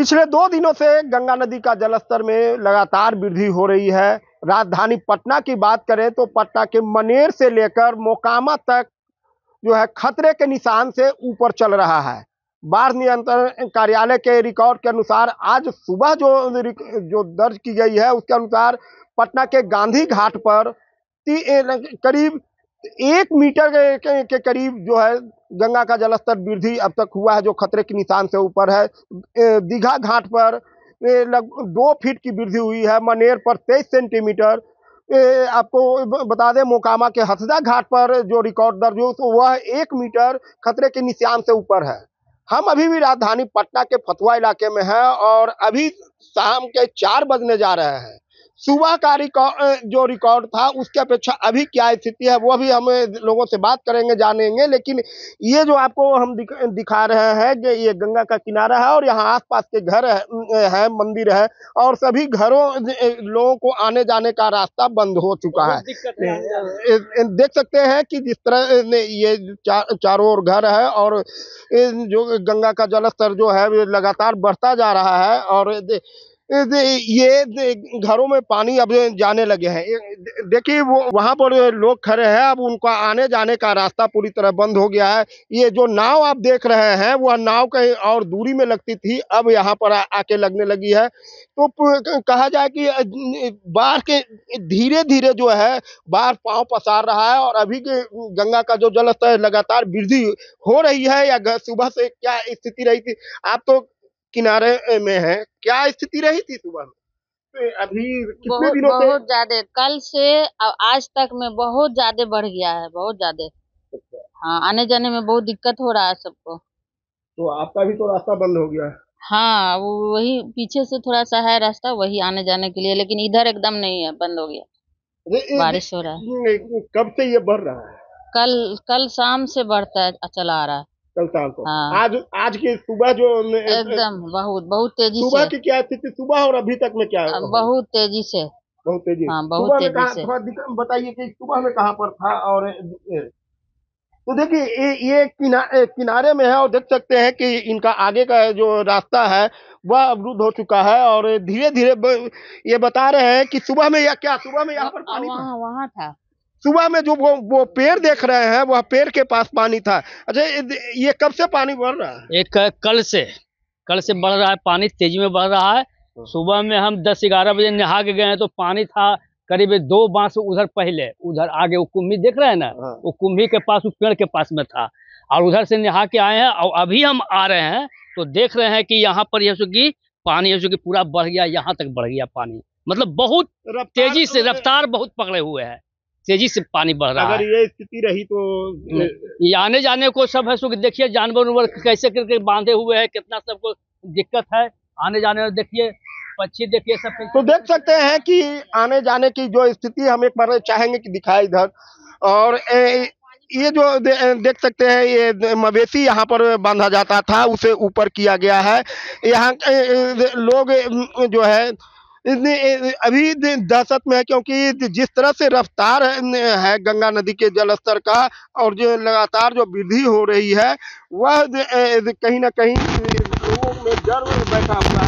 पिछले दो दिनों से गंगा नदी का जलस्तर में लगातार वृद्धि हो रही है राजधानी पटना की बात करें तो पटना के मनेर से लेकर मोकामा तक जो है खतरे के निशान से ऊपर चल रहा है बाढ़ नियंत्रण कार्यालय के रिकॉर्ड के अनुसार आज सुबह जो जो दर्ज की गई है उसके अनुसार पटना के गांधी घाट पर करीब एक मीटर के, के, के करीब जो है गंगा का जलस्तर वृद्धि अब तक हुआ है जो खतरे के निशान से ऊपर है दीघा घाट पर लग दो फीट की वृद्धि हुई है मनेर पर तेईस सेंटीमीटर आपको बता दें मोकामा के हथदा घाट पर जो रिकॉर्ड दर्ज हो तो वह एक मीटर खतरे के निशान से ऊपर है हम अभी भी राजधानी पटना के फतुआ इलाके में हैं और अभी शाम के चार बजने जा रहे हैं सुबह का रिकॉर्ड जो रिकॉर्ड था उसके अपेक्षा अभी क्या स्थिति है वो भी हम लोगों से बात करेंगे जानेंगे लेकिन ये जो आपको हम दिखा रहे हैं कि ये गंगा का किनारा है और यहाँ आसपास के घर है, है मंदिर है और सभी घरों लोगों को आने जाने का रास्ता बंद हो चुका है देख सकते हैं कि जिस तरह ये चार चारों ओर घर है और जो गंगा का जलस्तर जो है लगातार बढ़ता जा रहा है और ये घरों में पानी अब जाने लगे हैं देखिए वो वहाँ पर लोग खड़े हैं अब उनका आने जाने का रास्ता पूरी तरह बंद हो गया है ये जो नाव आप देख रहे हैं वह नाव कहीं और दूरी में लगती थी अब यहाँ पर आके लगने लगी है तो कहा जाए कि बाढ़ के धीरे धीरे जो है बाढ़ पाँव पसार रहा है और अभी के गंगा का जो जलस्तर लगातार वृद्धि हो रही है या सुबह से क्या स्थिति रही थी आप तो किनारे में है क्या स्थिति रही थी सुबह में तो अभी कितने दिनों बहुत ज्यादा कल से आज तक में बहुत ज्यादा बढ़ गया है बहुत ज्यादा अच्छा। हाँ आने जाने में बहुत दिक्कत हो रहा है सबको तो आपका भी तो रास्ता बंद हो गया हाँ वो वही पीछे से थोड़ा सा है रास्ता वही आने जाने के लिए लेकिन इधर एकदम नहीं है बंद हो गया बारिश हो रहा है कब से ये बढ़ रहा है कल कल शाम से बढ़ता है चला आ रहा है कल शाम को हाँ। आज आज की सुबह जो एकदम बहुत बहुत तेजी सुबह की क्या स्थिति सुबह और अभी तक में क्या है बहुत तेजी से बहुत तेजी हाँ, बहुत तेजी से बताइए कि सुबह में कहाँ पर था और तो देखिए ये किनारे किनारे में है और देख सकते हैं कि इनका आगे का जो रास्ता है वह अवरुद्ध हो चुका है और धीरे धीरे ये बता रहे हैं कि सुबह में या क्या सुबह में यहाँ पर पानी वहाँ वहाँ था सुबह में जो वो वो पेड़ देख रहे हैं वह पेड़ के पास पानी था अच्छा ये कब से पानी बढ़ रहा है एक कल से कल से बढ़ रहा है पानी तेजी में बढ़ रहा है हाँ। सुबह में हम दस ग्यारह बजे नहा के गए तो पानी था करीब दो बांस उधर पहले उधर आगे वो कुम्भी देख रहे हैं ना हाँ। वो कुम्भी के पास उस पेड़ के पास में था और उधर से नहा के आए हैं और अभी हम आ रहे हैं तो देख रहे हैं कि यहाँ पर यह की पानी यशु की पूरा बढ़ गया यहाँ तक बढ़ गया पानी मतलब बहुत तेजी से तो रफ्तार बहुत पकड़े हुए हैं तेजी से पानी बढ़ रहा अगर है अगर ये स्थिति रही तो आने जाने को सब है सुख देखिए जानवर उनवर कैसे करके बांधे हुए हैं कितना सबको दिक्कत है आने जाने में देखिए पक्षी देखिए सब तो देख सकते हैं कि आने जाने की जो स्थिति हम एक बार चाहेंगे कि दिखाए इधर और ए, ये जो दे, देख सकते हैं ये मवेशी यहाँ पर बांधा जाता था उसे ऊपर किया गया है यहाँ लोग जो है अभी दहशत में है क्योंकि जिस तरह से रफ्तार है गंगा नदी के जलस्तर का और जो लगातार जो वृद्धि हो रही है वह कहीं ना कहीं लोगों में डर बैठा हुआ